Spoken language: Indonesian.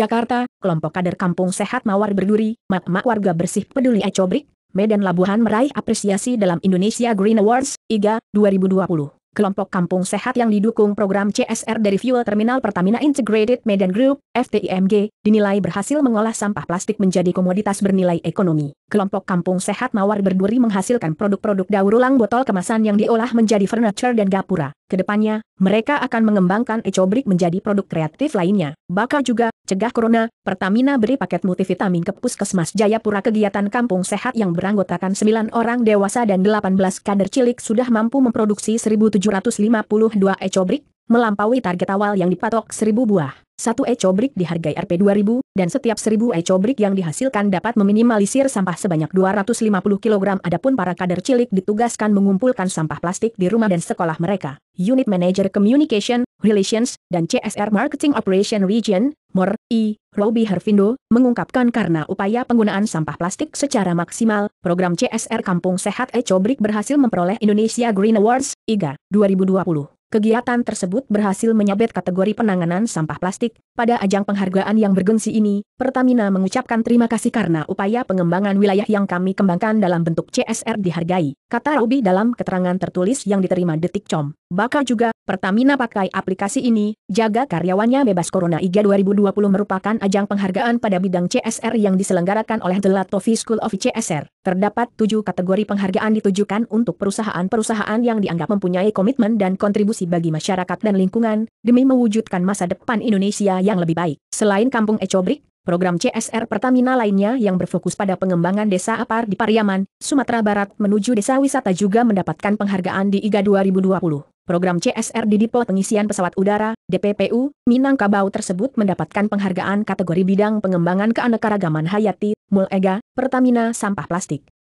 Jakarta, kelompok kader kampung sehat mawar berduri, mak-mak warga bersih peduli acobrik, Medan Labuhan meraih apresiasi dalam Indonesia Green Awards, IGA, 2020. Kelompok Kampung Sehat yang didukung program CSR dari Fuel Terminal Pertamina Integrated Medan Group, FTIMG, dinilai berhasil mengolah sampah plastik menjadi komoditas bernilai ekonomi. Kelompok Kampung Sehat Mawar Berduri menghasilkan produk-produk daur ulang botol kemasan yang diolah menjadi furniture dan gapura. Kedepannya, mereka akan mengembangkan ecobrik menjadi produk kreatif lainnya. Bakal juga, cegah corona, Pertamina beri paket multivitamin ke Puskesmas Jayapura kegiatan kampung sehat yang beranggotakan 9 orang dewasa dan 18 kader cilik sudah mampu memproduksi 1752 ecobrik, melampaui target awal yang dipatok 1000 buah. Satu ecobrik dihargai Rp2.000, dan setiap 1.000 ecobrik yang dihasilkan dapat meminimalisir sampah sebanyak 250 kg. Adapun para kader cilik ditugaskan mengumpulkan sampah plastik di rumah dan sekolah mereka. Unit Manager Communication, Relations, dan CSR Marketing Operation Region, MOR, I, Robi Harvindo mengungkapkan karena upaya penggunaan sampah plastik secara maksimal, program CSR Kampung Sehat Ecobrik berhasil memperoleh Indonesia Green Awards, IGA, 2020. Kegiatan tersebut berhasil menyabet kategori penanganan sampah plastik. Pada ajang penghargaan yang bergensi ini, Pertamina mengucapkan terima kasih karena upaya pengembangan wilayah yang kami kembangkan dalam bentuk CSR dihargai kata Ruby dalam keterangan tertulis yang diterima Detik Com. Bakal juga, Pertamina pakai aplikasi ini, jaga karyawannya bebas Corona IGA 2020 merupakan ajang penghargaan pada bidang CSR yang diselenggarakan oleh The Latofi School of CSR. Terdapat tujuh kategori penghargaan ditujukan untuk perusahaan-perusahaan yang dianggap mempunyai komitmen dan kontribusi bagi masyarakat dan lingkungan, demi mewujudkan masa depan Indonesia yang lebih baik. Selain Kampung Ecobrik, Program CSR Pertamina lainnya yang berfokus pada pengembangan desa Apar di Pariaman, Sumatera Barat menuju desa wisata juga mendapatkan penghargaan di IGA 2020. Program CSR di Dipo Pengisian Pesawat Udara, DPPU, Minangkabau tersebut mendapatkan penghargaan kategori bidang pengembangan keanekaragaman hayati, Mulega, Pertamina Sampah Plastik.